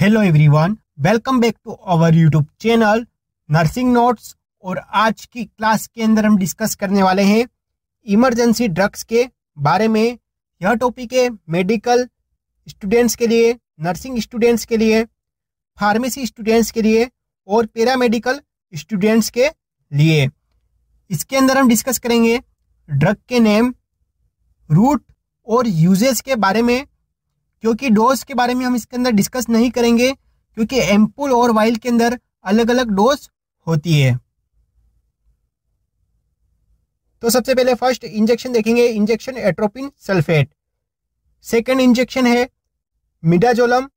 hello everyone welcome back to our YouTube channel nursing notes और आज की class के अंदर हम डिस्कस करने वाले हैं इमरजेंसी ड्रग्स के बारे में यह टॉपिक है मेडिकल स्टूडेंट्स के लिए नर्सिंग स्टूडेंट्स के लिए फार्मेसी स्टूडेंट्स के लिए और पैरामेडिकल स्टूडेंट्स के लिए इसके अंदर हम डिस्कस करेंगे ड्रग के नेम रूट और यूजेस के बारे में क्योंकि डोज के बारे में हम इसके अंदर डिस्कस नहीं करेंगे क्योंकि एम्पुल और वाइल के अंदर अलग अलग डोज होती है तो सबसे पहले फर्स्ट इंजेक्शन देखेंगे injection atropine sulphate second injection है midazolam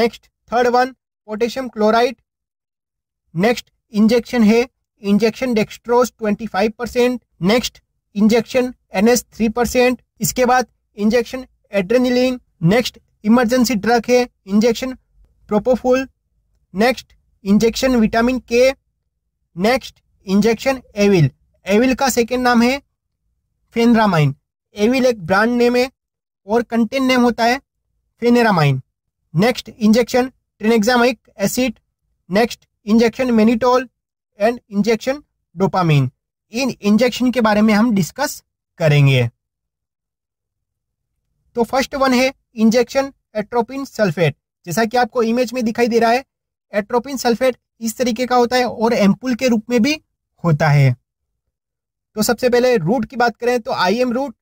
next third one potassium chloride next injection है injection dextrose 25 percent next injection NS 3 three percent इसके बाद injection adrenaline next emergency drug है injection propofol next injection vitamin K next injection Avil Avil का second नाम है pheniramine Avil एक brand name है और कंटेन नेम होता है pheniramine next injection tranexamic acid next injection mannitol and injection dopamine इन इंजेक्शन के बारे में हम डिस्कस करेंगे तो फर्स्ट वन है इंजेक्शन एट्रोपिन सल्फेट जैसा कि आपको इमेज में दिखाई दे रहा है एट्रोपिन सल्फेट इस तरीके का होता है और एम्पुल के रूप में भी होता है तो सबसे पहले रूट की बात करें तो I M route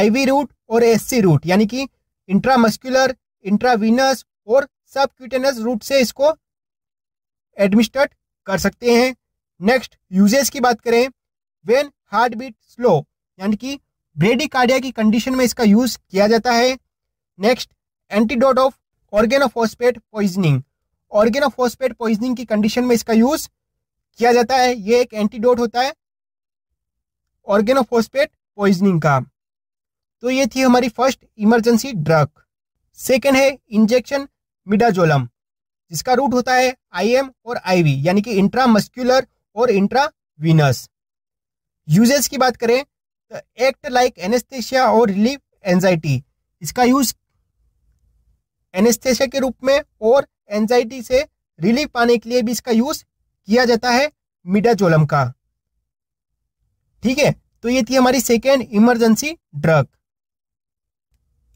IV route और एससी रूट यानी कि इंट्रामस्कुलर इंट्रावीनस और सबक्यूटेनस रूट से इसको एडमिनिस्ट्रेट कर सकते हैं नेक्स्ट यूजेस की बात करें वेन हार्ट बीट स्लो यानी कि ब्रेडी कार्डिया की कंडीशन में इसका यूज किया जाता है next antidote of organophosphate poisoning organophosphate poisoning की कंडीशन में इसका यूज किया जाता है ये एक एंटीडोट होता है ऑर्गेनोफॉस्फेट पॉइजनिंग का तो ये थी हमारी फर्स्ट इमरजेंसी ड्रग सेकेंड है इंजेक्शन मिडाजोलम जिसका रूट होता है आईएम और आईवी यानी कि इंट्रा मस्क्यूलर और इंट्रा वीनस यूजेस की बात करें तो एक्ट लाइक एनेस्थेशिया और रिलीफ एंजाइटी इसका यूज एनेस्थेसिया के रूप में और एंजाइटी से रिलीफ पाने के लिए भी इसका यूज किया जाता है मिडाजोलम का ठीक है तो ये थी हमारी सेकेंड इमरजेंसी ड्रग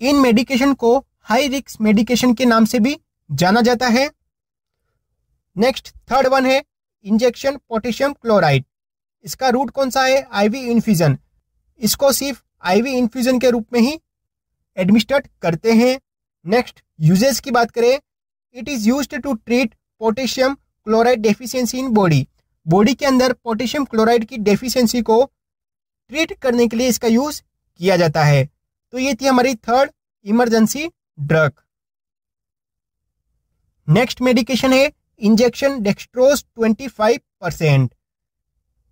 इन मेडिकेशन को हाई रिस्क मेडिकेशन के नाम से भी जाना जाता है नेक्स्ट थर्ड वन है इंजेक्शन पोटेशियम क्लोराइड इसका रूट कौन सा है आईवी इन्फ्यूजन इसको सिर्फ आईवी इन्फ्यूजन के रूप में ही एडमिनिस्टर्ड करते हैं नेक्स्ट यूजेस की बात करें it is use to treat potassium chloride deficiency in body body के अंदर पोटेशियम क्लोराइड की डेफिशिएंसी को ट्रीट करने के लिए इसका यूज किया जाता है तो ये थी हमारी third emergency drug next medication है इंजेक्शन डेक्स्ट्रोस 25 परसेंट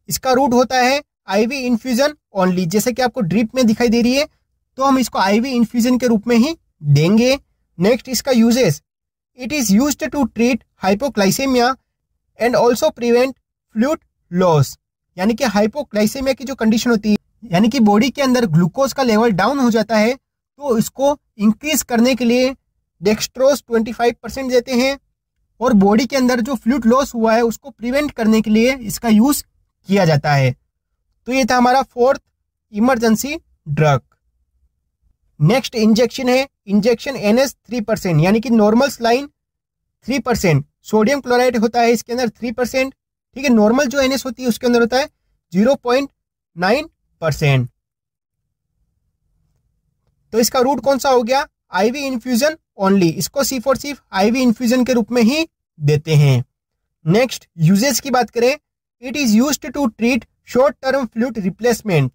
इसका रूट होता है आईवी इन्फ्यूजन ओनली जैसे कि आपको ड्रिप में दिखाई दे रही है तो हम इसको आईवी इन्फ्यूजन के रूप में ही देंगे नेक्स्ट इसका uses it is use to treat hypoglycaemia and also prevent fluid loss यानी कि हाइपोक्लाइसेमिया की जो कंडीशन होती है यानी कि बॉडी के अंदर ग्लूकोज का लेवल डाउन हो जाता है तो इसको इंक्रीज करने के लिए डेक्स्ट्रोस 25 परसेंट देते हैं और बॉडी के अंदर जो फ्लूट लॉस हुआ है उसको प्रिवेंट करने के लिए इसका यूज़ किया जाता है तो ये था हमारा fourth emergency drug next injection है injection N S three percent यानी कि normal saline three percent sodium chloride होता है इसके अंदर थ्री परसेंट ठीक है नॉर्मल जो एन होती है उसके अंदर होता है जीरो पॉइंट नाइन परसेंट तो इसका रूट कौन सा हो गया आईवी इन्फ्यूजन ओनली इसको सिर्फ और सिर्फ आईवी इन्फ्यूजन के रूप में ही देते हैं नेक्स्ट यूजेज की बात करें it is use to treat short term fluid replacement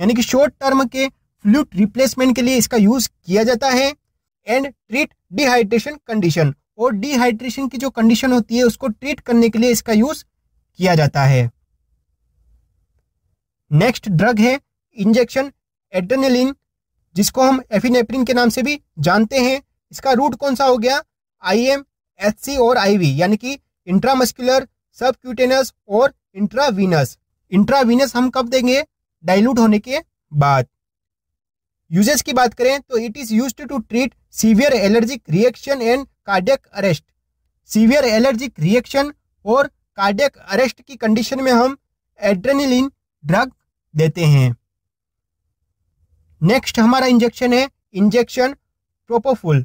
यानी कि शॉर्ट टर्म के फ्लूट रिप्लेसमेंट के लिए इसका यूज किया जाता है एंड ट्रीट डिहाइड्रेशन कंडीशन और डिहाइड्रेशन की जो कंडीशन होती है उसको ट्रीट करने के लिए इसका यूज किया जाता है नेक्स्ट ड्रग है इंजेक्शन एड्रेनलिन जिसको हम एफिनेप्रिन के नाम से भी जानते हैं इसका रूट कौन सा हो गया आई एम एच सी और आई वी यानी कि इंट्रामस्कुलर सबक्यूटेनस और इंट्रावीनस इंट्रावीनस हम कब देंगे डाइल्यूट होने के बाद यूजेज की बात करें तो it is use to treat severe allergic reaction and cardiac arrest severe allergic reaction और कार्डियक अरेस्ट की कंडीशन में हम एड्रेनिलिन ड्रग देते हैं नेक्स्ट हमारा इंजेक्शन है इंजेक्शन प्रोपोफुल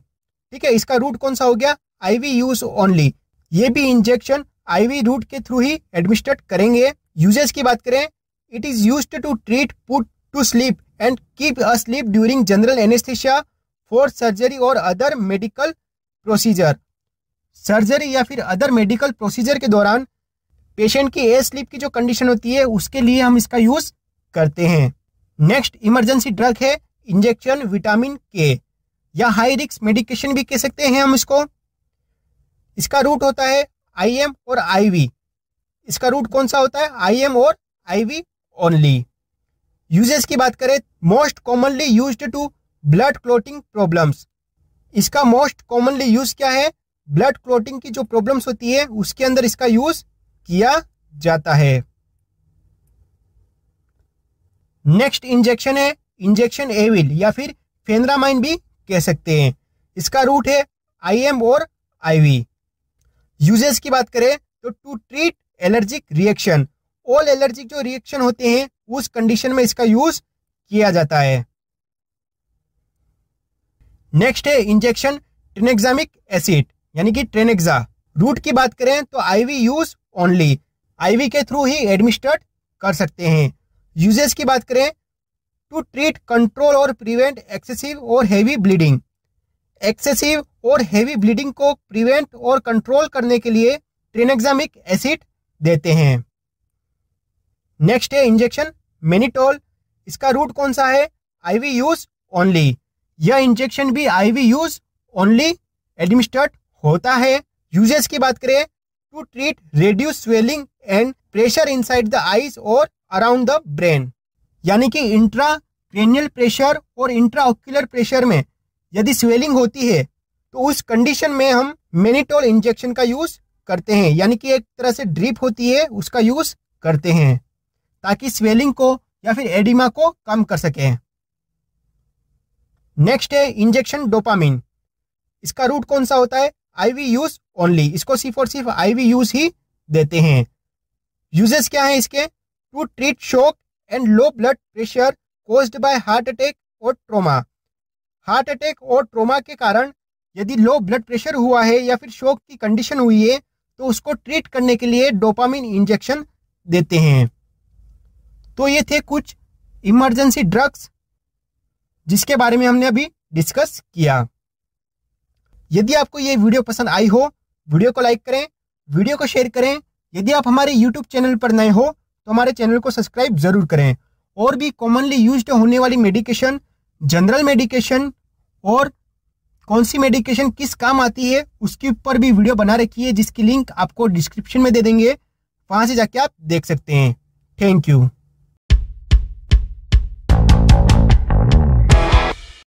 ठीक है इसका रूट कौन सा हो गया आईवी यूज ओनली ये भी इंजेक्शन आईवी रूट के थ्रू ही एडमिनिस्ट्रेट करेंगे यूजेस की बात करें it is use to treat put to sleep and keep asleep during general anaesthesia for surgery और अदर मेडिकल प्रोसीजर सर्जरी या फिर अदर मेडिकल प्रोसीजर के दौरान पेशेंट की ए स्लीप की जो कंडीशन होती है उसके लिए हम इसका यूज करते हैं नेक्स्ट इमरजेंसी ड्रग है इंजेक्शन विटामिन के या हाई रिक्स मेडिकेशन भी कह सकते हैं हम इसको इसका रूट होता है आईएम और आई वी इसका रूट कौन सा होता है आई एम और आई वी ओनली यूजेस की बात करें most commonly use to blood clotting problems इसका मोस्ट कॉमनली यूज क्या है ब्लड क्लोटिंग की जो प्रॉब्लम्स होती है उसके अंदर इसका यूज किया जाता है नेक्स्ट इंजेक्शन है इंजेक्शन एविल या फिर फेनरामाइन भी कह सकते हैं इसका रूट है आई एम और आईवी यूजेस की बात करें तो to treat allergic reaction all allergic जो रिएक्शन होते हैं उस कंडीशन में इसका यूज किया जाता है नेक्स्ट है इंजेक्शन ट्रेनेक्सामिक एसिड यानी कि ट्रेनेक्जा रूट की बात करें तो आईवी यूज ओनली आईवी के थ्रू ही एडमिनिस्टर्ड कर सकते हैं यूजेस की बात करें टू ट्रीट कंट्रोल और प्रिवेंट एक्सेसिव और हैवी ब्लीडिंग एक्सेसिव और हैवी ब्लीडिंग को प्रिवेंट और कंट्रोल करने के लिए ट्रेनेक्जामिक एसिड देते हैं नेक्स्ट है इंजेक्शन मेनिटोल इसका रूट कौन सा है आईवी यूज ओनली यह इंजेक्शन भी आईवी यूज ओनली एडमिनिस्टर्ड होता है यूजेस की बात करें to treat reduce swelling and pressure inside the eyes और अराउंड द ब्रेन यानी कि इंट्रा क्रेनियल प्रेशर और इंट्रा ऑक्यूलर प्रेशर में यदि स्वेलिंग होती है तो उस कंडीशन में हम मेनिटोल इंजेक्शन का यूज करते हैं यानी कि एक तरह से ड्रिप होती है उसका यूज करते हैं ताकि स्वेलिंग को या फिर एडिमा को कम कर सकें नेक्स्ट है इंजेक्शन डोपामिन इसका रूट कौन सा होता है आईवी यूज ओनली इसको सिर्फ और सिर्फ आईवी यूज ही देते हैं यूजेस क्या है इसके to treat shock and low blood pressure cause by heart attack और ट्रोमा हार्ट अटैक और ट्रोमा के कारण यदि लो ब्लड प्रेशर हुआ है या फिर शोक की कंडीशन हुई है तो उसको ट्रीट करने के लिए डोपामिन इंजेक्शन देते हैं तो ये थे कुछ इमरजेंसी ड्रग्स जिसके बारे में हमने अभी डिस्कस किया यदि आपको ये वीडियो पसंद आई हो वीडियो को लाइक करें वीडियो को शेयर करें यदि आप हमारे यूट्यूब चैनल पर नए हो तो हमारे चैनल को सब्सक्राइब जरूर करें और भी कॉमनली यूज होने वाली मेडिकेशन जनरल मेडिकेशन और कौन सी मेडिकेशन किस काम आती है उसके ऊपर भी वीडियो बना रखी है जिसकी लिंक आपको डिस्क्रिप्शन में दे देंगे वहां से जाके आप देख सकते हैं थैंक यू